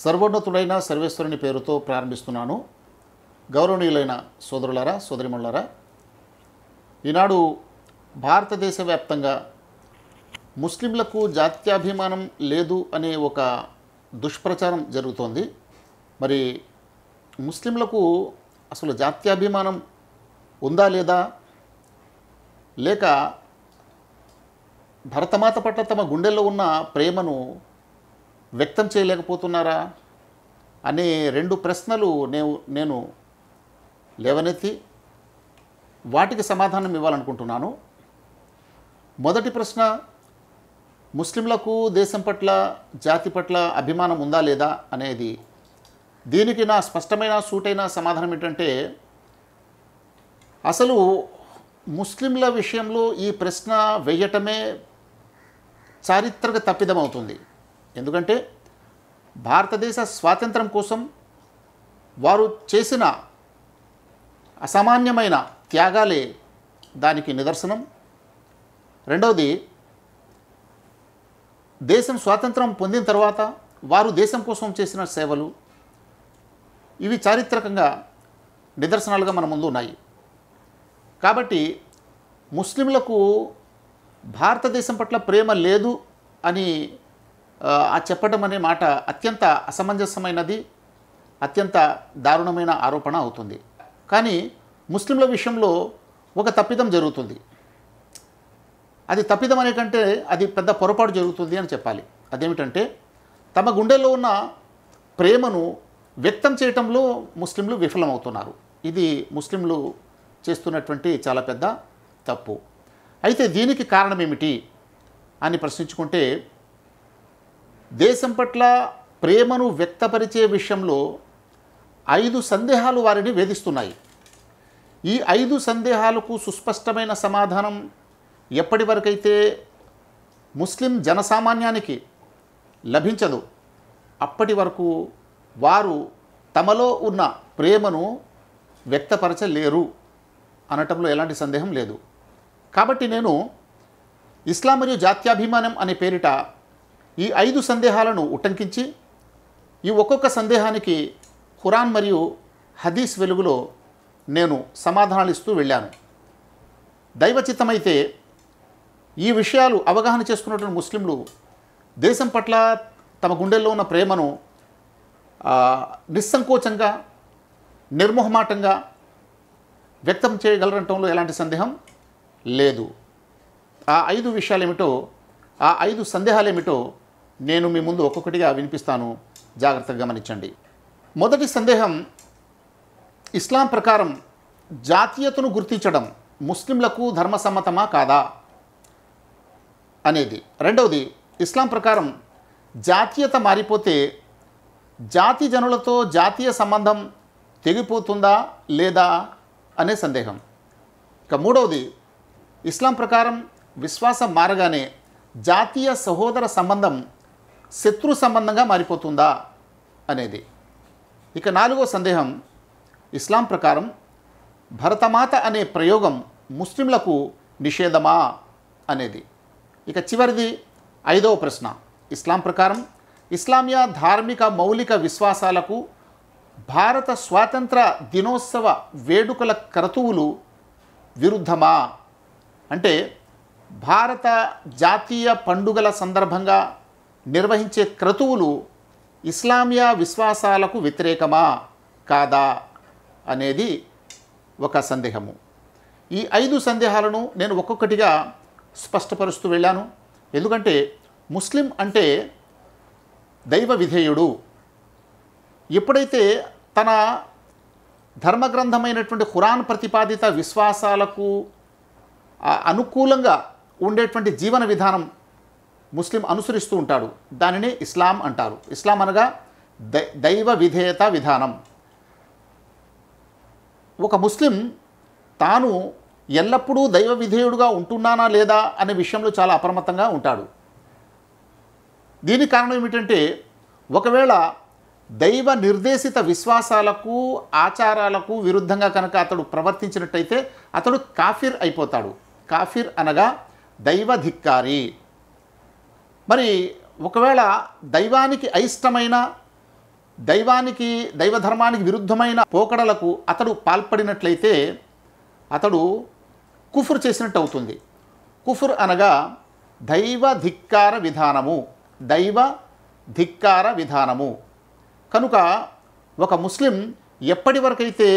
సర్వోన్నతుడైన సర్వేశ్వరుని పేరుతో ప్రారంభిస్తున్నాను గౌరవనీయులైన సోదరులారా సోదరిమణులారా ఈనాడు భారతదేశ వ్యాప్తంగా ముస్లింలకు జాత్యాభిమానం లేదు అనే ఒక దుష్ప్రచారం జరుగుతోంది మరి ముస్లింలకు అసలు జాత్యాభిమానం ఉందా లేదా లేక భరతమాత పట్ల తమ గుండెల్లో ఉన్న ప్రేమను వ్యక్తం చేయలేకపోతున్నారా అనే రెండు ప్రశ్నలు నేను నేను లేవనెత్తి వాటికి సమాధానం ఇవ్వాలనుకుంటున్నాను మొదటి ప్రశ్న ముస్లింలకు దేశం పట్ల జాతి పట్ల అభిమానం ఉందా లేదా అనేది దీనికి నా స్పష్టమైన సూటైన సమాధానం ఏంటంటే అసలు ముస్లింల విషయంలో ఈ ప్రశ్న వేయటమే చారిత్రక తప్పిదమవుతుంది ఎందుకంటే భారతదేశ స్వాతంత్రం కోసం వారు చేసిన అసామాన్యమైన త్యాగాలే దానికి నిదర్శనం రెండవది దేశం స్వాతంత్రం పొందిన తర్వాత వారు దేశం కోసం చేసిన సేవలు ఇవి చారిత్రకంగా నిదర్శనాలుగా మన ముందు ఉన్నాయి కాబట్టి ముస్లింలకు భారతదేశం పట్ల ప్రేమ లేదు అని ఆ చెప్పడం అనే మాట అత్యంత అసమంజసమైనది అత్యంత దారుణమైన ఆరోపణ అవుతుంది కానీ ముస్లింల విషయంలో ఒక తప్పిదం జరుగుతుంది అది తప్పిదం అనే కంటే అది పెద్ద పొరపాటు జరుగుతుంది అని చెప్పాలి అదేమిటంటే తమ గుండెల్లో ఉన్న ప్రేమను వ్యక్తం చేయటంలో ముస్లింలు విఫలమవుతున్నారు ఇది ముస్లింలు చేస్తున్నటువంటి చాలా పెద్ద తప్పు అయితే దీనికి కారణం ఏమిటి అని ప్రశ్నించుకుంటే దేశం పట్ల ప్రేమను వ్యక్తపరిచే విషయంలో ఐదు సందేహాలు వారిని వేధిస్తున్నాయి ఈ ఐదు సందేహాలకు సుస్పష్టమైన సమాధానం ఎప్పటి వరకైతే ముస్లిం జనసామాన్యానికి లభించదు అప్పటి వరకు వారు తమలో ఉన్న ప్రేమను వ్యక్తపరచలేరు అనటంలో ఎలాంటి సందేహం లేదు కాబట్టి నేను ఇస్లాం మరియు జాత్యాభిమానం అనే పేరిట ఈ ఐదు సందేహాలను ఉటంకించి ఈ ఒక్కొక్క సందేహానికి ఖురాన్ మరియు హదీస్ వెలుగులో నేను సమాధానాలు ఇస్తూ వెళ్ళాను దైవచితమైతే ఈ విషయాలు అవగాహన చేసుకున్నటువంటి ముస్లింలు దేశం పట్ల తమ గుండెల్లో ఉన్న ప్రేమను నిస్సంకోచంగా నిర్మోహమాటంగా వ్యక్తం చేయగలగటంలో ఎలాంటి సందేహం లేదు ఆ ఐదు విషయాలేమిటో ఆ ఐదు సందేహాలేమిటో నేను మీ ముందు ఒక్కొక్కటిగా వినిపిస్తాను జాగ్రత్తగా గమనించండి మొదటి సందేహం ఇస్లాం ప్రకారం జాతీయతను గుర్తించడం ముస్లింలకు ధర్మసమ్మతమా కాదా అనేది రెండవది ఇస్లాం ప్రకారం జాతీయత మారిపోతే జాతి జనులతో జాతీయ సంబంధం తెగిపోతుందా లేదా అనే సందేహం ఇక మూడవది ఇస్లాం ప్రకారం విశ్వాసం మారగానే జాతీయ సహోదర సంబంధం శత్రు సంబంధంగా మారిపోతుందా అనేది ఇక నాలుగో సందేహం ఇస్లాం ప్రకారం భరతమాత అనే ప్రయోగం ముస్లింలకు నిషేధమా అనేది ఇక చివరిది ఐదవ ప్రశ్న ఇస్లాం ప్రకారం ఇస్లామియా ధార్మిక మౌలిక విశ్వాసాలకు భారత స్వాతంత్ర దినోత్సవ వేడుకల క్రతువులు విరుద్ధమా అంటే భారత జాతీయ పండుగల సందర్భంగా నిర్వహించే క్రతువులు ఇస్లామియా విశ్వాసాలకు వ్యతిరేకమా కాదా అనేది ఒక సందేహము ఈ ఐదు సందేహాలను నేను ఒక్కొక్కటిగా స్పష్టపరుస్తూ వెళ్ళాను ఎందుకంటే ముస్లిం అంటే దైవ విధేయుడు ఎప్పుడైతే తన ధర్మగ్రంథమైనటువంటి ఖురాన్ ప్రతిపాదిత విశ్వాసాలకు అనుకూలంగా ఉండేటువంటి జీవన విధానం ముస్లిం అనుసరిస్తూ ఉంటాడు దానిని ఇస్లాం అంటారు ఇస్లాం అనగా దైవ విధేయత విధానం ఒక ముస్లిం తాను ఎల్లప్పుడూ దైవ విధేయుడుగా ఉంటున్నానా లేదా అనే విషయంలో చాలా అప్రమత్తంగా ఉంటాడు దీని కారణం ఏమిటంటే ఒకవేళ దైవ నిర్దేశిత విశ్వాసాలకు ఆచారాలకు విరుద్ధంగా కనుక అతడు ప్రవర్తించినట్టయితే అతడు కాఫిర్ అయిపోతాడు కాఫిర్ అనగా దైవధిక్కారి మరి ఒకవేళ దైవానికి అయిష్టమైన దైవానికి దైవధర్మానికి విరుద్ధమైన పోకడలకు అతడు పాల్పడినట్లయితే అతడు కుఫుర్ చేసినట్టు అవుతుంది కుఫుర్ అనగా దైవ ధిక్కార విధానము దైవ ధిక్కార విధానము కనుక ఒక ముస్లిం ఎప్పటి వరకైతే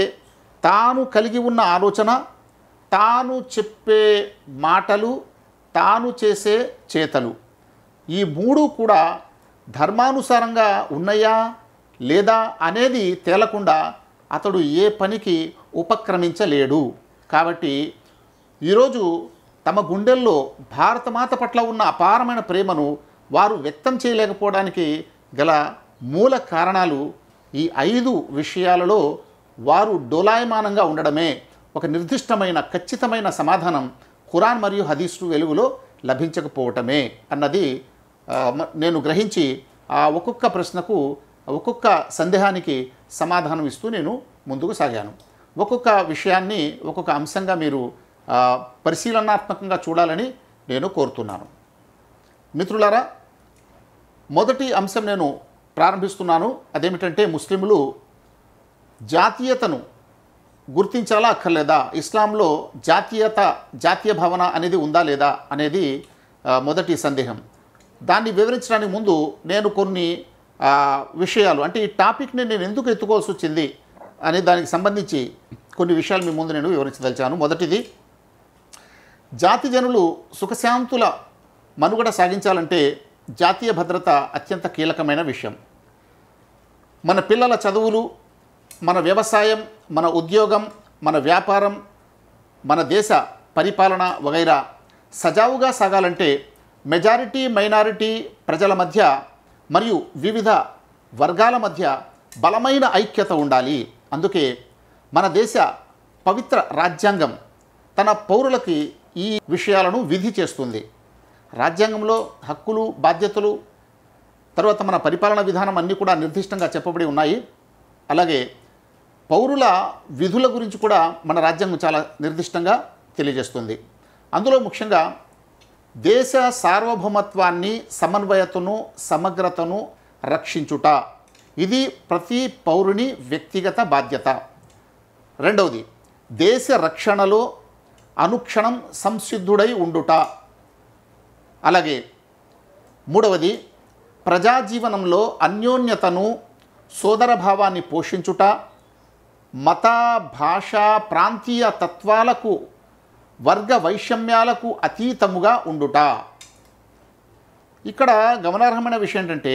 తాను కలిగి ఉన్న ఆలోచన తాను చెప్పే మాటలు తాను చేసే చేతలు ఈ మూడు కూడా ధర్మానుసారంగా ఉన్నాయా లేదా అనేది తేలకుండా అతడు ఏ పనికి ఉపక్రమించలేడు కాబట్టి ఈరోజు తమ గుండెల్లో భారతమాత పట్ల ఉన్న అపారమైన ప్రేమను వారు వ్యక్తం చేయలేకపోవడానికి గల మూల కారణాలు ఈ ఐదు విషయాలలో వారు డోలాయమానంగా ఉండడమే ఒక నిర్దిష్టమైన ఖచ్చితమైన సమాధానం ఖురాన్ మరియు హదీసు వెలుగులో లభించకపోవటమే అన్నది నేను గ్రహించి ఆ ఒక్కొక్క ప్రశ్నకు ఒక్కొక్క సందేహానికి సమాధానం ఇస్తూ నేను ముందుకు సాగాను ఒక్కొక్క విషయాన్ని ఒక్కొక్క అంశంగా మీరు పరిశీలనాత్మకంగా చూడాలని నేను కోరుతున్నాను మిత్రులారా మొదటి అంశం నేను ప్రారంభిస్తున్నాను అదేమిటంటే ముస్లింలు జాతీయతను గుర్తించాలా అక్కర్లేదా ఇస్లాంలో జాతీయత జాతీయ భావన అనేది ఉందా లేదా అనేది మొదటి సందేహం దాన్ని వివరించడానికి ముందు నేను కొన్ని విషయాలు అంటే ఈ టాపిక్ని నేను ఎందుకు ఎత్తుకోవాల్సి వచ్చింది అనే దానికి సంబంధించి కొన్ని విషయాలు మీ ముందు నేను వివరించదలిచాను మొదటిది జాతి జనులు సుఖశాంతుల మనుగడ సాగించాలంటే జాతీయ భద్రత అత్యంత కీలకమైన విషయం మన పిల్లల చదువులు మన వ్యవసాయం మన ఉద్యోగం మన వ్యాపారం మన దేశ పరిపాలన వగైరా సజావుగా సాగాలంటే మెజారిటీ మైనారిటీ ప్రజల మధ్య మరియు వివిధ వర్గాల మధ్య బలమైన ఐక్యత ఉండాలి అందుకే మన దేశ పవిత్ర రాజ్యాంగం తన పౌరులకి ఈ విషయాలను విధి చేస్తుంది రాజ్యాంగంలో హక్కులు బాధ్యతలు తర్వాత మన పరిపాలన విధానం అన్నీ కూడా నిర్దిష్టంగా చెప్పబడి ఉన్నాయి అలాగే పౌరుల విధుల గురించి కూడా మన రాజ్యాంగం చాలా నిర్దిష్టంగా తెలియజేస్తుంది అందులో ముఖ్యంగా దేశ సార్వభౌమత్వాన్ని సమన్వయతను సమగ్రతను రక్షించుట ఇది ప్రతి పౌరుని వ్యక్తిగత బాధ్యత రెండవది దేశ రక్షణలో అనుక్షణం సంసిద్ధుడై ఉండుట అలాగే మూడవది ప్రజాజీవనంలో అన్యోన్యతను సోదరభావాన్ని పోషించుట మత భాష ప్రాంతీయ తత్వాలకు వర్గ వైషమ్యాలకు అతీతముగా ఉండుట ఇక్కడ గమనార్హమైన విషయం ఏంటంటే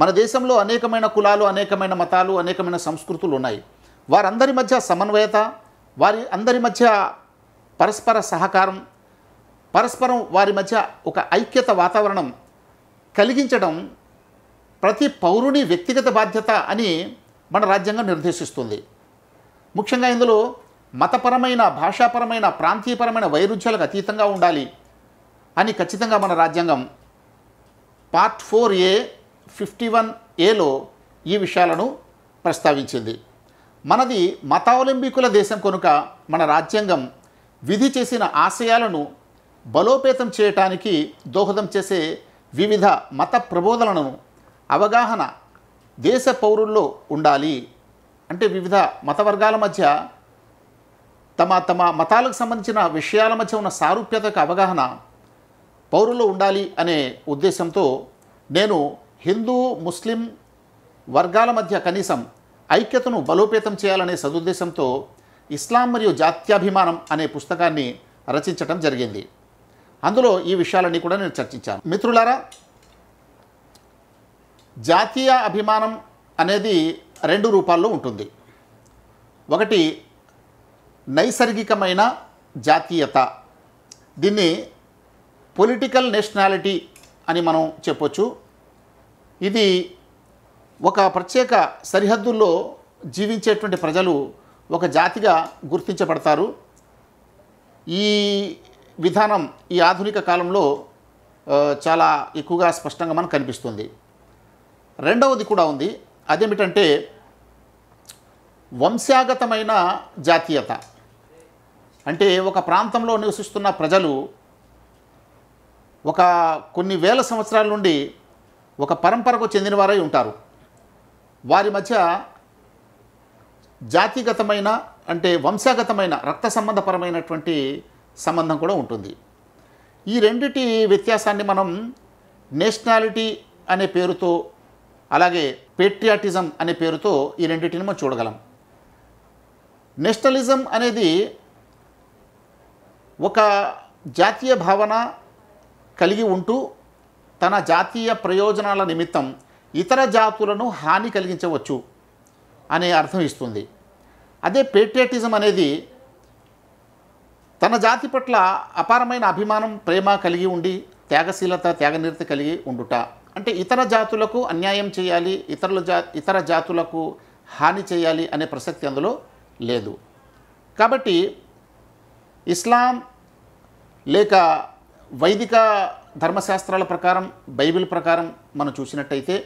మన దేశంలో అనేకమైన కులాలు అనేకమైన మతాలు అనేకమైన సంస్కృతులు ఉన్నాయి వారందరి మధ్య సమన్వయత వారి అందరి మధ్య పరస్పర సహకారం పరస్పరం వారి మధ్య ఒక ఐక్యత వాతావరణం కలిగించడం ప్రతి పౌరుని వ్యక్తిగత బాధ్యత అని మన రాజ్యాంగం నిర్దేశిస్తుంది ముఖ్యంగా ఇందులో మతపరమైన భాషాపరమైన ప్రాంతీయపరమైన వైరుధ్యాలకు అతీతంగా ఉండాలి అని ఖచ్చితంగా మన రాజ్యాంగం part four A fifty one ఏలో ఈ విషయాలను ప్రస్తావించింది మనది మతావలంబికుల దేశం కనుక మన రాజ్యాంగం విధి చేసిన ఆశయాలను బలోపేతం చేయటానికి దోహదం చేసే వివిధ మత ప్రబోధనలను అవగాహన దేశ పౌరుల్లో ఉండాలి అంటే వివిధ మతవర్గాల మధ్య తమ తమ మతాలకు సంబంధించిన విషయాల మధ్య ఉన్న సారూప్యతకు అవగాహన పౌరులు ఉండాలి అనే ఉద్దేశంతో నేను హిందూ ముస్లిం వర్గాల మధ్య కనీసం ఐక్యతను బలోపేతం చేయాలనే సదుద్దేశంతో ఇస్లాం మరియు జాత్యాభిమానం అనే పుస్తకాన్ని రచించటం జరిగింది అందులో ఈ విషయాలన్నీ కూడా నేను చర్చించాను మిత్రులారా జాతీయ అభిమానం అనేది రెండు రూపాల్లో ఉంటుంది ఒకటి నైసర్గికమైన జాతీయత దీన్ని పొలిటికల్ నేషనాలిటీ అని మనం చెప్పొచ్చు ఇది ఒక ప్రత్యేక సరిహద్దుల్లో జీవించేటువంటి ప్రజలు ఒక జాతిగా గుర్తించబడతారు ఈ విధానం ఈ ఆధునిక కాలంలో చాలా ఎక్కువగా స్పష్టంగా మనకు కనిపిస్తుంది రెండవది కూడా ఉంది అదేమిటంటే వంశాగతమైన జాతీయత అంటే ఒక ప్రాంతంలో నివసిస్తున్న ప్రజలు ఒక కొన్ని వేల సంవత్సరాల నుండి ఒక పరంపరకు చెందినవారై ఉంటారు వారి మధ్య జాతిగతమైన అంటే వంశాగతమైన రక్త సంబంధపరమైనటువంటి సంబంధం కూడా ఉంటుంది ఈ రెండిటి వ్యత్యాసాన్ని మనం నేషనాలిటీ అనే పేరుతో అలాగే పేట్రియాటిజం అనే పేరుతో ఈ రెండింటిని మనం చూడగలం నేషనలిజం అనేది ఒక జాతీయ భావన కలిగి ఉంటూ తన జాతీయ ప్రయోజనాల నిమిత్తం ఇతర జాతులను హాని కలిగించవచ్చు అనే అర్థం ఇస్తుంది అదే పేట్రియటిజం అనేది తన జాతి పట్ల అపారమైన అభిమానం ప్రేమ కలిగి ఉండి త్యాగశీలత త్యాగనిరత కలిగి ఉండుట అంటే ఇతర జాతులకు అన్యాయం చేయాలి ఇతరుల జా ఇతర జాతులకు హాని చేయాలి అనే ప్రసక్తి అందులో లేదు కాబట్టి ఇస్లాం లేక వైదిక ధర్మశాస్త్రాల ప్రకారం బైబిల్ ప్రకారం మనం చూసినట్టయితే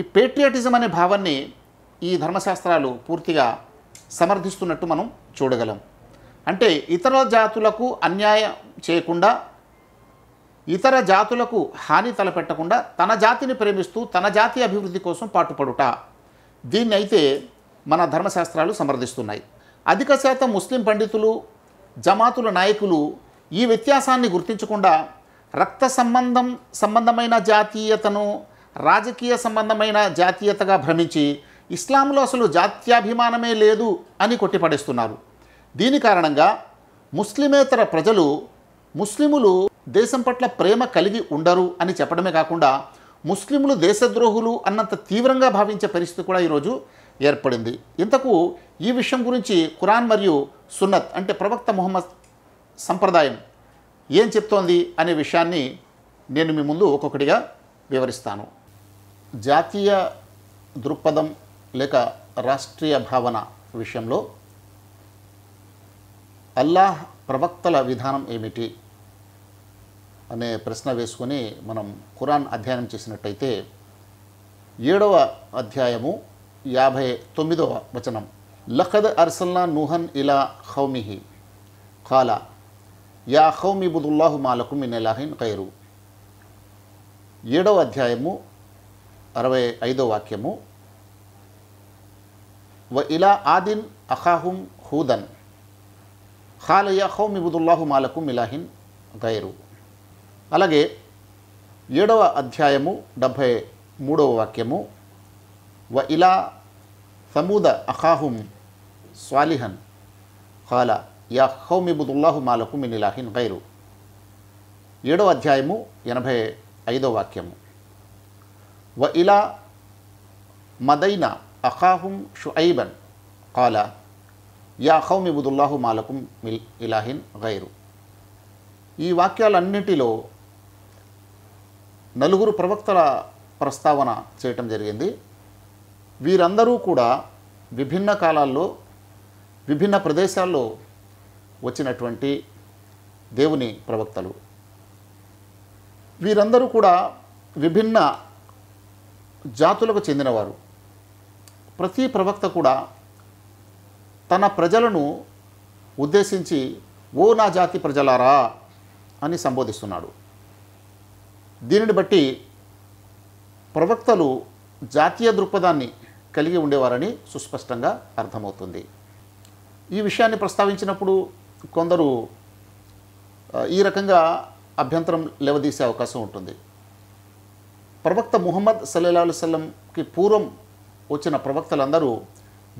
ఈ పేట్రియాటిజం అనే భావాన్ని ఈ ధర్మశాస్త్రాలు పూర్తిగా సమర్థిస్తున్నట్టు మనం చూడగలం అంటే ఇతర జాతులకు అన్యాయం చేయకుండా ఇతర జాతులకు హాని తలపెట్టకుండా తన జాతిని ప్రేమిస్తూ తన జాతి అభివృద్ధి కోసం పాటుపడుట దీన్ని అయితే మన ధర్మశాస్త్రాలు సమర్థిస్తున్నాయి అధిక శాతం ముస్లిం పండితులు జమాతుల నాయకులు ఈ వ్యత్యాసాన్ని గుర్తించకుండా రక్త సంబంధం సంబంధమైన జాతీయతను రాజకీయ సంబంధమైన జాతీయతగా భ్రమించి ఇస్లాంలో అసలు జాత్యాభిమానమే లేదు అని కొట్టిపడేస్తున్నారు దీని కారణంగా ముస్లిమేతర ప్రజలు ముస్లిములు దేశం పట్ల ప్రేమ కలిగి ఉండరు అని చెప్పడమే కాకుండా ముస్లింలు దేశద్రోహులు అన్నంత తీవ్రంగా భావించే పరిస్థితి కూడా ఈరోజు ఏర్పడింది ఇంతకు ఈ విషయం గురించి ఖురాన్ మరియు సున్నత్ అంటే ప్రవక్త ముహమ్మద్ సంప్రదాయం ఏం చెప్తోంది అనే విషయాన్ని నేను మీ ముందు ఒక్కొక్కటిగా వివరిస్తాను జాతీయ దృక్పథం లేక రాష్ట్రీయ భావన విషయంలో అల్లాహ్ ప్రవక్తల విధానం ఏమిటి అనే ప్రశ్న వేసుకొని మనం ఖురాన్ అధ్యయనం చేసినట్టయితే ఏడవ అధ్యాయము యాభై తొమ్మిదవ వచనం لقد أرسلنا نوحا إلى قومه قال యా హౌమి బుదుల్లాహు మాలకు మినెలాహిన్ ఖైరు ఏడవ అధ్యాయము అరవై ఐదో వాక్యము వ ఇలా ఆదిన్ అఖాహుం హూదన్ ఖాల యా హౌమి మాలకు మిలాహిన్ గైరు అలాగే ఏడవ అధ్యాయము డెబ్భై మూడవ వాక్యము వ ఇలా సమూద అఖాహుం సాలిహన్ ఖాల యా హౌమిబుదుల్లాహు మాలకు మినిలాహిన్ గైరు ఏడో అధ్యాయము ఎనభై ఐదో వాక్యము వ ఇలా మదైన అఖాహుం షుఐబన్ ఖాల యా హౌమిబుదుల్లాహు మాలకుం మిల్ ఇలాహిన్ గైరు ఈ వాక్యాలన్నిటిలో నలుగురు ప్రవక్తల ప్రస్తావన చేయటం జరిగింది వీరందరూ కూడా విభిన్న కాలాల్లో విభిన్న ప్రదేశాల్లో వచ్చినటువంటి దేవుని ప్రవక్తలు వీరందరూ కూడా విభిన్న జాతులకు చెందినవారు ప్రతి ప్రవక్త కూడా తన ప్రజలను ఉద్దేశించి ఓ నా జాతి ప్రజలారా అని సంబోధిస్తున్నాడు దీనిని బట్టి ప్రవక్తలు జాతీయ దృక్పథాన్ని కలిగి ఉండేవారని సుస్పష్టంగా అర్థమవుతుంది ఈ విషయాన్ని ప్రస్తావించినప్పుడు కొందరు ఈ రకంగా అభ్యంతరం లేవదీసే అవకాశం ఉంటుంది ప్రవక్త ముహమ్మద్ సల్లెల్లా సల్లంకి పూర్వం వచ్చిన ప్రవక్తలందరూ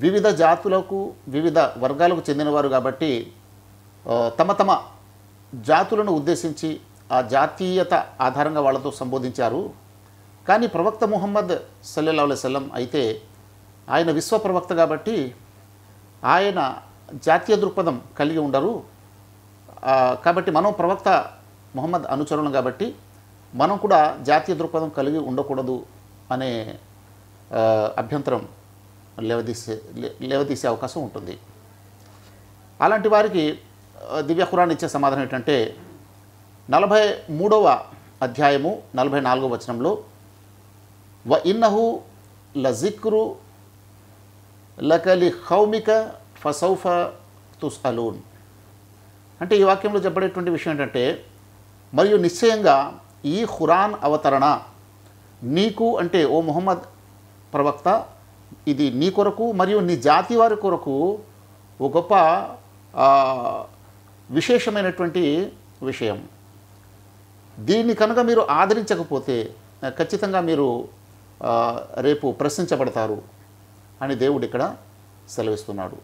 వివిధ జాతులకు వివిధ వర్గాలకు చెందినవారు కాబట్టి తమ తమ జాతులను ఉద్దేశించి ఆ జాతీయత ఆధారంగా వాళ్ళతో సంబోధించారు కానీ ప్రవక్త ముహమ్మద్ సల్లెల్లా సల్లం అయితే ఆయన విశ్వ ప్రవక్త కాబట్టి ఆయన జాతీయ దృక్పథం కలిగి ఉండరు కాబట్టి మనం ప్రవక్త మొహమ్మద్ అనుచరులం కాబట్టి మనం కూడా జాతీయ దృక్పథం కలిగి ఉండకూడదు అనే అభ్యంతరం లేవదీసే లేవదీసే అవకాశం ఉంటుంది అలాంటి వారికి దివ్య ఖురాన్ ఇచ్చే సమాధానం ఏంటంటే నలభై మూడవ అధ్యాయము నలభై నాలుగవ వచనంలో వ ఇన్నహు లజిక్రు లకలి హౌమిక ఫసౌఫ తుస్ అలూన్ అంటే ఈ వాక్యంలో చెప్పడేటువంటి విషయం ఏంటంటే మరియు నిశ్చయంగా ఈ ఖురాన్ అవతరణ నీకు అంటే ఓ మొహమ్మద్ ప్రవక్త ఇది నీ కొరకు మరియు నీ జాతి వారి కొరకు ఒక గొప్ప విశేషమైనటువంటి విషయం దీన్ని కనుక మీరు ఆదరించకపోతే ఖచ్చితంగా మీరు రేపు ప్రశ్నించబడతారు అని దేవుడు ఇక్కడ సెలవిస్తున్నాడు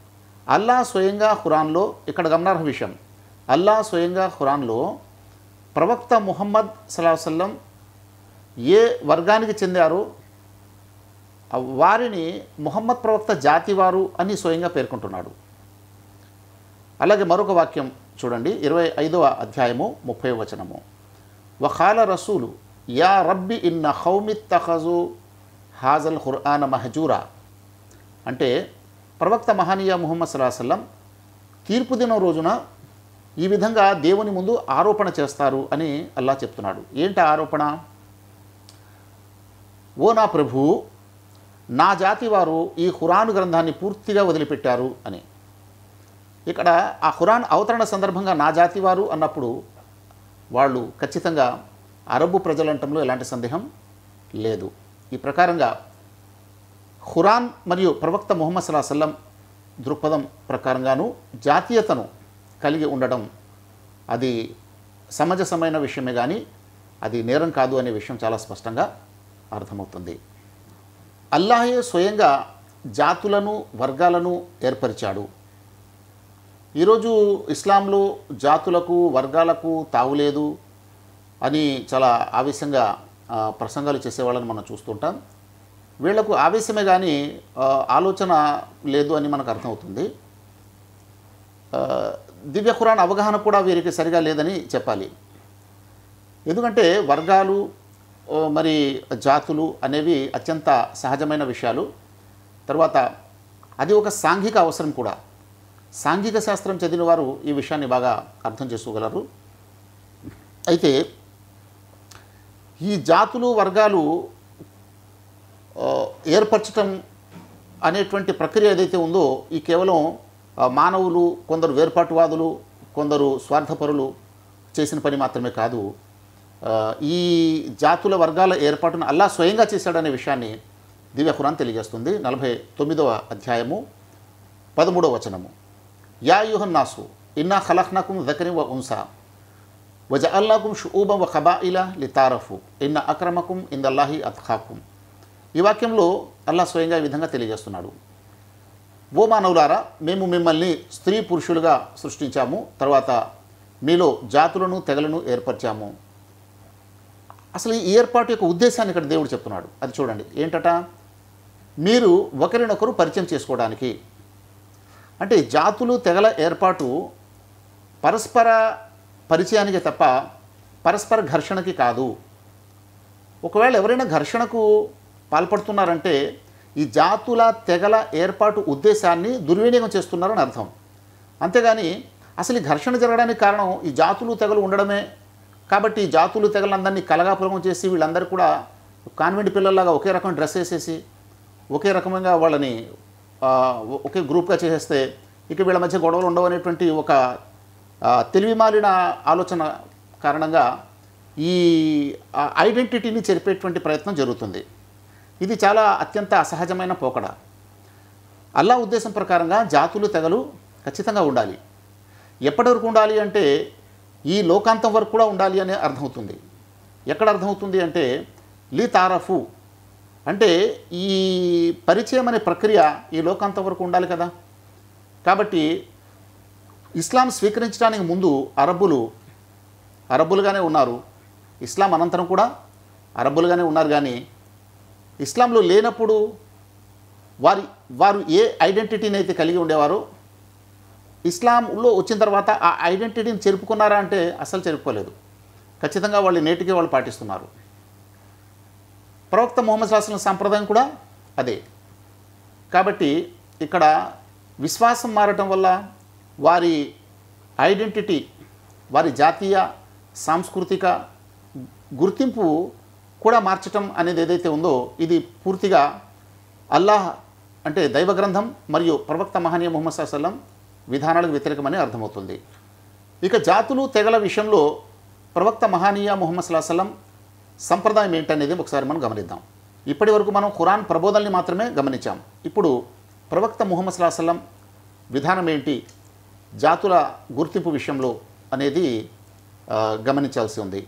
అల్లా స్వయంగా ఖురాన్లో ఇక్కడ గమనార్హ విషయం అల్లా స్వయంగా ఖురాన్లో ప్రవక్త ముహమ్మద్ సలాహసల్లం ఏ వర్గానికి చెందారు వారిని ముహమ్మద్ ప్రవక్త జాతివారు అని స్వయంగా పేర్కొంటున్నాడు అలాగే మరొక వాక్యం చూడండి ఇరవై ఐదవ అధ్యాయము ముప్పై వచనము వఖాల రసూలు యా రబ్బి ఇన్న హౌమిత్ తహజు హాజల్ ఖుర్ఆన మహజూరా అంటే ప్రవక్త మహనీయ ముహమ్మద్ సల్లాహసల్లం తీర్పు దినం రోజున ఈ విధంగా దేవుని ముందు ఆరోపణ చేస్తారు అని అల్లా చెప్తున్నాడు ఏంటి ఆరోపణ ఓ నా ప్రభు నా జాతి వారు ఈ ఖురాన్ గ్రంథాన్ని పూర్తిగా వదిలిపెట్టారు అని ఇక్కడ ఆ ఖురాన్ అవతరణ సందర్భంగా నా జాతి వారు అన్నప్పుడు వాళ్ళు ఖచ్చితంగా అరబ్బు ప్రజలంటంలో ఎలాంటి సందేహం లేదు ఈ ప్రకారంగా ఖురాన్ మరియు ప్రవక్త ముహమ్మద్ సల్లాహసల్లం దృక్పథం ప్రకారంగాను జాతీయతను కలిగి ఉండడం అది సమంజసమైన విషయమే కానీ అది నేరం కాదు అనే విషయం చాలా స్పష్టంగా అర్థమవుతుంది అల్లాహే స్వయంగా జాతులను వర్గాలను ఏర్పరిచాడు ఈరోజు ఇస్లాంలో జాతులకు వర్గాలకు తావులేదు అని చాలా ఆవేశంగా ప్రసంగాలు చేసేవాళ్ళని మనం చూస్తుంటాం వీళ్లకు ఆవేశమే కానీ ఆలోచన లేదు అని మనకు అర్థమవుతుంది దివ్య కురాన్ అవగాహన కూడా వీరికి సరిగా లేదని చెప్పాలి ఎందుకంటే వర్గాలు మరి జాతులు అనేవి అత్యంత సహజమైన విషయాలు తర్వాత అది ఒక సాంఘిక అవసరం కూడా సాంఘిక శాస్త్రం చదివిన వారు ఈ విషయాన్ని బాగా అర్థం చేసుకోగలరు అయితే ఈ జాతులు వర్గాలు ఏర్పరచటం అనేటువంటి ప్రక్రియ ఏదైతే ఉందో ఈ కేవలం మానవులు కొందరు వేర్పాటువాదులు కొందరు స్వార్థపరులు చేసిన పని మాత్రమే కాదు ఈ జాతుల వర్గాల ఏర్పాటును అల్లా స్వయంగా చేశాడనే విషయాన్ని దివ్య ఖురాన్ తెలియజేస్తుంది నలభై తొమ్మిదవ అధ్యాయము పదమూడవ వచనము యా నాసు ఇన్నా ఖలహ్నకుం జకరి వ ఉంసా వజ అల్లాకుం షూబం వ ఖబా ఇలా లితారఫు ఇన్న అక్రమకుం ఇందల్లాహి అత్ఖాకుం ఈ వాక్యంలో అల్లా స్వయంగా ఈ విధంగా తెలియజేస్తున్నాడు ఓ మానవులారా మేము మిమ్మల్ని స్త్రీ పురుషులుగా సృష్టించాము తర్వాత మీలో జాతులను తెగలను ఏర్పరిచాము అసలు ఈ ఏర్పాటు యొక్క ఉద్దేశాన్ని ఇక్కడ దేవుడు చెప్తున్నాడు అది చూడండి ఏంటట మీరు ఒకరినొకరు పరిచయం చేసుకోవడానికి అంటే జాతులు తెగల ఏర్పాటు పరస్పర పరిచయానికి తప్ప పరస్పర ఘర్షణకి కాదు ఒకవేళ ఎవరైనా ఘర్షణకు పాల్పడుతున్నారంటే ఈ జాతుల తెగల ఏర్పాటు ఉద్దేశాన్ని దుర్వినియోగం చేస్తున్నారని అర్థం అంతేగాని అసలు ఈ ఘర్షణ జరగడానికి కారణం ఈ జాతులు తెగలు ఉండడమే కాబట్టి ఈ జాతులు తెగలందరినీ కలగాపురం చేసి వీళ్ళందరూ కూడా కాన్వెంట్ పిల్లల్లాగా ఒకే రకం డ్రెస్ వేసేసి ఒకే రకమంగా వాళ్ళని ఒకే గ్రూప్గా చేసేస్తే ఇక వీళ్ళ మధ్య గొడవలు ఉండవనేటువంటి ఒక తెలివి మాలిన ఆలోచన కారణంగా ఈ ఐడెంటిటీని చెరిపేటువంటి ప్రయత్నం జరుగుతుంది ఇది చాలా అత్యంత అసహజమైన పోకడ అల్లా ఉద్దేశం ప్రకారంగా జాతులు తెగలు ఖచ్చితంగా ఉండాలి ఎప్పటి వరకు ఉండాలి అంటే ఈ లోకాంతం వరకు కూడా ఉండాలి అనే అర్థమవుతుంది ఎక్కడ అర్థమవుతుంది అంటే లీ తారఫు అంటే ఈ పరిచయం అనే ప్రక్రియ ఈ లోకాంతం వరకు ఉండాలి కదా కాబట్టి ఇస్లాం స్వీకరించడానికి ముందు అరబ్బులు అరబ్బులుగానే ఉన్నారు ఇస్లాం అనంతరం కూడా అరబ్బులుగానే ఉన్నారు కానీ ఇస్లాంలో లేనప్పుడు వారి వారు ఏ ఐడెంటిటీని అయితే కలిగి ఉండేవారో ఇస్లాంలో వచ్చిన తర్వాత ఆ ఐడెంటిటీని చెరుపుకున్నారా అంటే అసలు చెరుపుకోలేదు ఖచ్చితంగా వాళ్ళు నేటికి వాళ్ళు పాటిస్తున్నారు ప్రవక్త మొహమ్మద్ సాహసం సాంప్రదాయం కూడా అదే కాబట్టి ఇక్కడ విశ్వాసం మారటం వల్ల వారి ఐడెంటిటీ వారి జాతీయ సాంస్కృతిక గుర్తింపు కూడా మార్చటం అనేది ఏదైతే ఉందో ఇది పూర్తిగా అల్లాహ్ అంటే దైవ గ్రంథం మరియు ప్రవక్త మహనీయ ముహమ్మద్ సల్లం విధానాలకు వ్యతిరేకమని అర్థమవుతుంది ఇక జాతులు తెగల విషయంలో ప్రవక్త మహానీయ మొహమ్మద్ సల్లాహం సంప్రదాయం ఏంటనేది ఒకసారి మనం గమనిద్దాం ఇప్పటి వరకు మనం ఖురాన్ ప్రబోధల్ని మాత్రమే గమనించాం ఇప్పుడు ప్రవక్త మొహమ్మద్ సల్లాహం విధానం ఏంటి జాతుల గుర్తింపు విషయంలో అనేది గమనించాల్సి ఉంది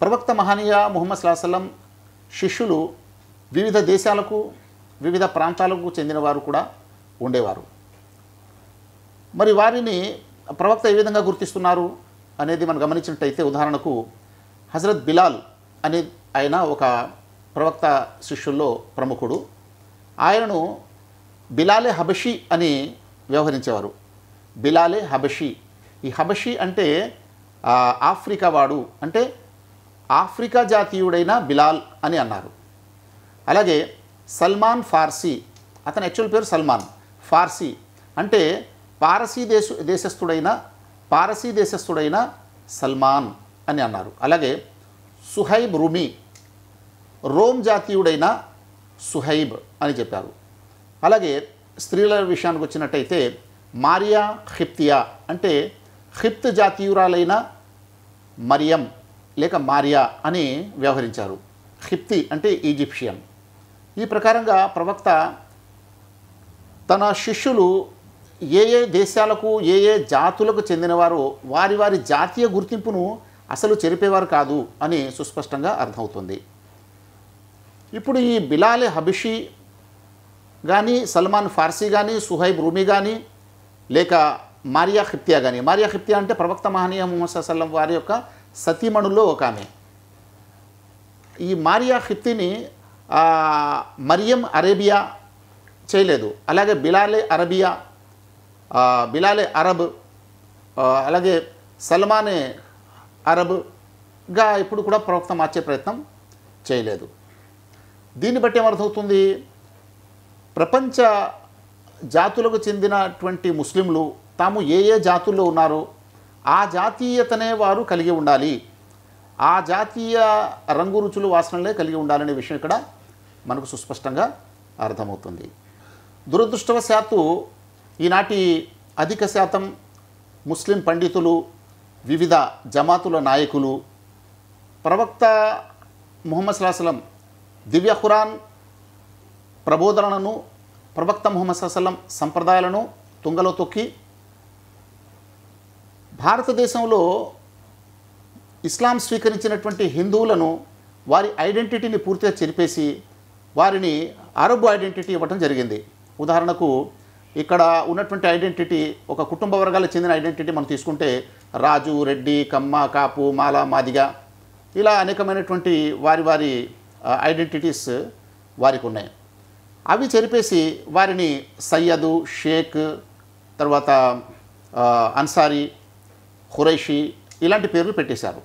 ప్రవక్త మహనీయ ముహమ్మద్ సల్లాహసల్లం శిష్యులు వివిధ దేశాలకు వివిధ ప్రాంతాలకు చెందినవారు కూడా ఉండేవారు మరి వారిని ప్రవక్త ఏ విధంగా గుర్తిస్తున్నారు అనేది మనం గమనించినట్టయితే ఉదాహరణకు హజరత్ బిలాల్ అనే ఆయన ఒక ప్రవక్త శిష్యుల్లో ప్రముఖుడు ఆయనను బిలాలే హబషి అని వ్యవహరించేవారు బిలాలే హబషి ఈ హబషి అంటే ఆఫ్రికా వాడు అంటే ఆఫ్రికా జాతీయుడైన బిలాల్ అని అన్నారు అలాగే సల్మాన్ ఫార్సీ అతని యాక్చువల్ పేరు సల్మాన్ ఫార్సీ అంటే పారసీ దేశ దేశస్థుడైన పారసీ దేశస్థుడైన సల్మాన్ అని అన్నారు అలాగే సుహైబ్ రుమి రోమ్ జాతీయుడైన సుహైబ్ అని చెప్పారు అలాగే స్త్రీల విషయానికి వచ్చినట్టయితే మారియా హిప్తియా అంటే హిప్త్ జాతీయురాలైన మరియం లేక మారియా అని వ్యవహరించారు హిప్తి అంటే ఈజిప్షియన్ ఈ ప్రకారంగా ప్రవక్త తన శిష్యులు ఏ ఏ దేశాలకు ఏ ఏ జాతులకు చెందినవారో వారి వారి జాతీయ గుర్తింపును అసలు చెరిపేవారు కాదు అని సుస్పష్టంగా అర్థమవుతుంది ఇప్పుడు ఈ బిలాలే హబిషి కానీ సల్మాన్ ఫార్సీ కానీ సుహైబ్ రూమి కానీ లేక మారియా హిప్తియా కానీ మారియా హిప్తియా అంటే ప్రవక్త మహనీయ ముహమ్మద్ సల్లం వారి యొక్క సతీమణుల్లో ఒక ఆమె ఈ మారియా హిత్తిని మరియం అరేబియా చేయలేదు అలాగే బిలాలే అరబియా బిలాలే అరబ్ అలాగే సల్మానే అరబ్గా ఇప్పుడు కూడా ప్రవక్త మార్చే ప్రయత్నం చేయలేదు దీన్ని బట్టి ఏమర్థమవుతుంది ప్రపంచ జాతులకు చెందినటువంటి ముస్లింలు తాము ఏ ఏ జాతుల్లో ఉన్నారో ఆ జాతీయతనే వారు కలిగి ఉండాలి ఆ జాతీయ రంగు రుచులు వాసనలే కలిగి ఉండాలనే విషయం ఇక్కడ మనకు సుస్పష్టంగా అర్థమవుతుంది దురదృష్టవశాత్తు ఈనాటి అధిక శాతం ముస్లిం పండితులు వివిధ జమాతుల నాయకులు ప్రవక్త ముహమ్మద్ సల్లాహలం దివ్య ఖురాన్ ప్రబోధనలను ప్రవక్త ముహమ్మద్ సల్లాహలం సంప్రదాయాలను తుంగలో తొక్కి భారతదేశంలో ఇస్లాం స్వీకరించినటువంటి హిందువులను వారి ఐడెంటిటీని పూర్తిగా చెరిపేసి వారిని అరబ్ ఐడెంటిటీ ఇవ్వటం జరిగింది ఉదాహరణకు ఇక్కడ ఉన్నటువంటి ఐడెంటిటీ ఒక కుటుంబ వర్గాలకు చెందిన ఐడెంటిటీ మనం తీసుకుంటే రాజు రెడ్డి కమ్మ కాపు మాల మాదిగ ఇలా అనేకమైనటువంటి వారి వారి ఐడెంటిటీస్ వారికి ఉన్నాయి అవి చెరిపేసి వారిని సయ్యదు షేక్ తర్వాత అన్సారీ ఖురైషి ఇలాంటి పేర్లు పెట్టేశారు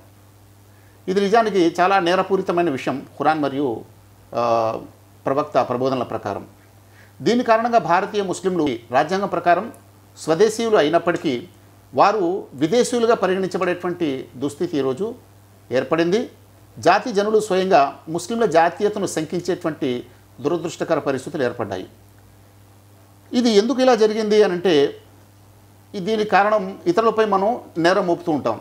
ఇది నిజానికి చాలా నేరపూరితమైన విషయం ఖురాన్ మరియు ప్రవక్త ప్రబోధనల ప్రకారం దీని కారణంగా భారతీయ ముస్లింలు రాజ్యాంగం ప్రకారం స్వదేశీయులు అయినప్పటికీ వారు విదేశీయులుగా పరిగణించబడేటువంటి దుస్థితి ఈరోజు ఏర్పడింది జాతి జనులు స్వయంగా ముస్లింల జాతీయతను శంకించేటువంటి దురదృష్టకర పరిస్థితులు ఏర్పడ్డాయి ఇది ఎందుకు ఇలా జరిగింది అనంటే దీని కారణం ఇతరులపై మనం నేరం మోపుతూ ఉంటాం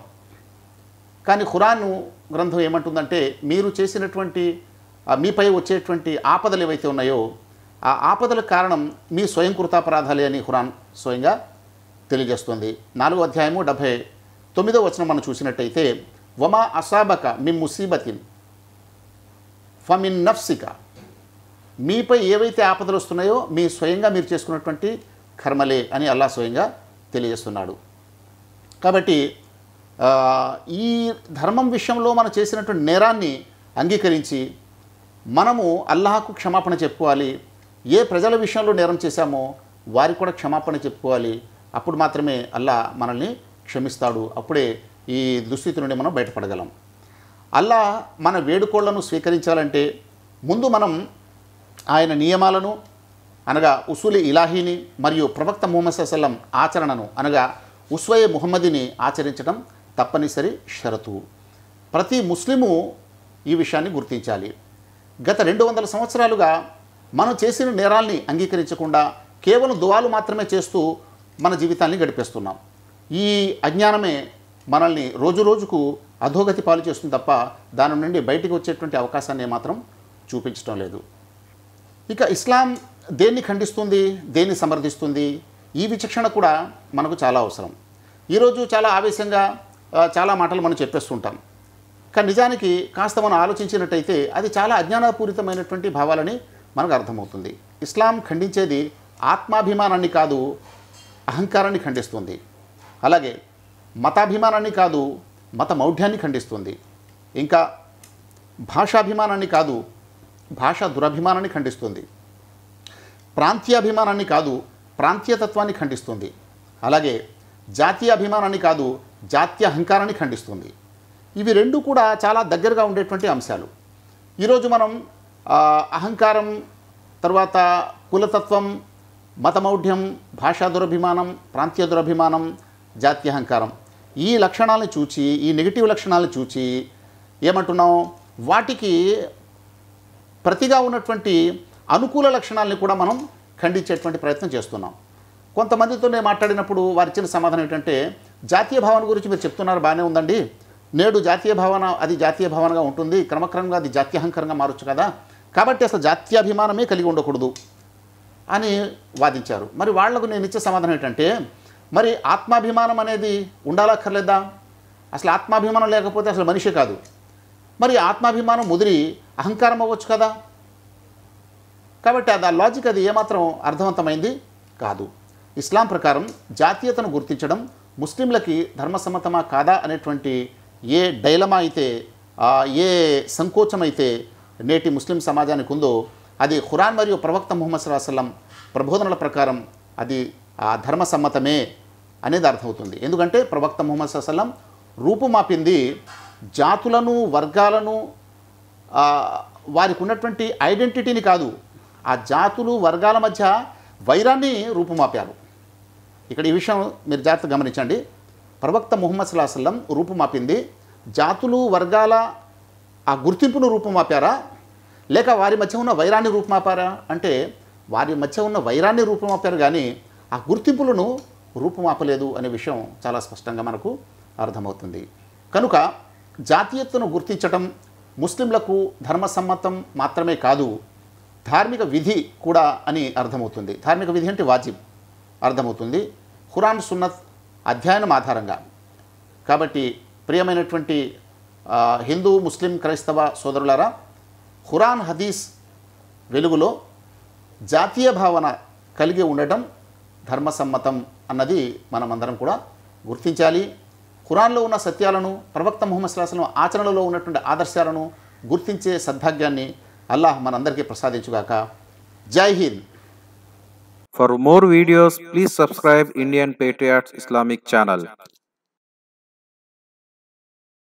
కానీ ఖురాను గ్రంథం ఏమంటుందంటే మీరు చేసినటువంటి మీపై వచ్చేటువంటి ఆపదలు ఏవైతే ఉన్నాయో ఆ ఆపదల కారణం మీ కృతాపరాధాలే అని ఖురాన్ స్వయంగా తెలియజేస్తుంది నాలుగో అధ్యాయము డెబ్భై తొమ్మిదో వచనం మనం చూసినట్టయితే వమా అసాబక మీ ముసీబతిన్ ఫమిన్ నఫ్సిక మీపై ఏవైతే ఆపదలు వస్తున్నాయో మీ స్వయంగా మీరు చేసుకున్నటువంటి కర్మలే అని అల్లా స్వయంగా తెలియజేస్తున్నాడు కాబట్టి ఈ ధర్మం విషయంలో మనం చేసినటువంటి నేరాన్ని అంగీకరించి మనము అల్లాహకు క్షమాపణ చెప్పుకోవాలి ఏ ప్రజల విషయంలో నేరం చేశామో వారికి కూడా క్షమాపణ చెప్పుకోవాలి అప్పుడు మాత్రమే అల్లా మనల్ని క్షమిస్తాడు అప్పుడే ఈ దుస్థితి నుండి మనం బయటపడగలం అల్లా మన వేడుకోళ్లను స్వీకరించాలంటే ముందు మనం ఆయన నియమాలను అనగా ఉసులి ఇలాహీని మరియు ప్రవక్త ముహమ్మద్ సల్లం ఆచరణను అనగా ఉస్వయ్ ముహమ్మదిని ఆచరించడం తప్పనిసరి షరతు ప్రతి ముస్లిము ఈ విషయాన్ని గుర్తించాలి గత రెండు వందల సంవత్సరాలుగా మనం చేసిన నేరాల్ని అంగీకరించకుండా కేవలం దువాలు మాత్రమే చేస్తూ మన జీవితాన్ని గడిపేస్తున్నాం ఈ అజ్ఞానమే మనల్ని రోజు రోజుకు అధోగతి పాలు చేస్తుంది తప్ప దాని నుండి బయటికి వచ్చేటువంటి అవకాశాన్ని మాత్రం చూపించడం లేదు ఇక ఇస్లాం దేన్ని ఖండిస్తుంది దేన్ని సమర్థిస్తుంది ఈ విచక్షణ కూడా మనకు చాలా అవసరం ఈరోజు చాలా ఆవేశంగా చాలా మాటలు మనం చెప్పేస్తుంటాం కానీ నిజానికి కాస్త మనం ఆలోచించినట్టయితే అది చాలా అజ్ఞానపూరితమైనటువంటి భావాలని మనకు అర్థమవుతుంది ఇస్లాం ఖండించేది ఆత్మాభిమానాన్ని కాదు అహంకారాన్ని ఖండిస్తుంది అలాగే మతాభిమానాన్ని కాదు మత మౌఢ్యాన్ని ఖండిస్తుంది ఇంకా భాషాభిమానాన్ని కాదు భాషా దురభిమానాన్ని ఖండిస్తుంది ప్రాంతీయాభిమానాన్ని కాదు ప్రాంతీయతత్వాన్ని ఖండిస్తుంది అలాగే జాతీయ అభిమానాన్ని కాదు జాతీయ అహంకారాన్ని ఖండిస్తుంది ఇవి రెండు కూడా చాలా దగ్గరగా ఉండేటువంటి అంశాలు ఈరోజు మనం అహంకారం తర్వాత కులతత్వం మతమౌఢ్యం భాషా దురభిమానం ప్రాంతీయ దురభిమానం జాతీయ అహంకారం ఈ లక్షణాలను చూచి ఈ నెగిటివ్ లక్షణాలను చూచి ఏమంటున్నాం వాటికి ప్రతిగా ఉన్నటువంటి అనుకూల లక్షణాలని కూడా మనం ఖండించేటువంటి ప్రయత్నం చేస్తున్నాం కొంతమందితో నేను మాట్లాడినప్పుడు వారు ఇచ్చిన సమాధానం ఏంటంటే జాతీయ భావన గురించి మీరు చెప్తున్నారు బాగానే ఉందండి నేడు జాతీయ భావన అది జాతీయ భావనగా ఉంటుంది క్రమక్రమంగా అది జాత్యహంకరంగా మారొచ్చు కదా కాబట్టి అసలు జాత్యాభిమానమే కలిగి ఉండకూడదు అని వాదించారు మరి వాళ్లకు నేను ఇచ్చే సమాధానం ఏంటంటే మరి ఆత్మాభిమానం అనేది ఉండాలక్కర్లేదా అసలు ఆత్మాభిమానం లేకపోతే అసలు మనిషి కాదు మరి ఆత్మాభిమానం ముదిరి అహంకారం అవ్వచ్చు కదా కాబట్టి అది ఆ లాజిక్ అది ఏమాత్రం అర్థవంతమైంది కాదు ఇస్లాం ప్రకారం జాతీయతను గుర్తించడం ముస్లింలకి ధర్మసమ్మతమా కాదా అనేటువంటి ఏ డైలమా అయితే ఏ సంకోచం అయితే నేటి ముస్లిం సమాజానికి ఉందో అది ఖురాన్ మరియు ప్రవక్త ముహమ్మద్ సల్లాహం ప్రబోధనల ప్రకారం అది ఆ ధర్మసమ్మతమే అనేది అర్థమవుతుంది ఎందుకంటే ప్రవక్త ముహమ్మద్ అసలం రూపుమాపింది జాతులను వర్గాలను వారికి ఉన్నటువంటి ఐడెంటిటీని కాదు ఆ జాతులు వర్గాల మధ్య వైరాన్ని రూపుమాపారు ఇక్కడ ఈ విషయం మీరు జాగ్రత్త గమనించండి ప్రవక్త ముహమ్మద్ సుల్లాహల్లం రూపుమాపింది జాతులు వర్గాల ఆ గుర్తింపును రూపుమాపారా లేక వారి మధ్య ఉన్న వైరాన్ని రూపుమాపారా అంటే వారి మధ్య ఉన్న వైరాన్ని రూపుమాపారు కానీ ఆ గుర్తింపులను రూపుమాపలేదు అనే విషయం చాలా స్పష్టంగా మనకు అర్థమవుతుంది కనుక జాతీయతను గుర్తించటం ముస్లింలకు ధర్మసమ్మతం మాత్రమే కాదు ధార్మిక విధి కూడా అని అర్థమవుతుంది ధార్మిక విధి అంటే వాజిబ్ అర్థమవుతుంది ఖురాన్ సున్నత్ అధ్యయనం ఆధారంగా కాబట్టి ప్రియమైనటువంటి హిందూ ముస్లిం క్రైస్తవ సోదరులారా ఖురాన్ హదీస్ వెలుగులో జాతీయ భావన కలిగి ఉండటం ధర్మసమ్మతం అన్నది మనమందరం కూడా గుర్తించాలి ఖురాన్లో ఉన్న సత్యాలను ప్రవక్త ముహమ్మద్ సలాసం ఆచరణలో ఉన్నటువంటి ఆదర్శాలను గుర్తించే సద్భాగ్యాన్ని అల్ల మనందరికీ ప్రసాదించు గాక Jai Hind for more videos please subscribe Indian patriots Islamic channel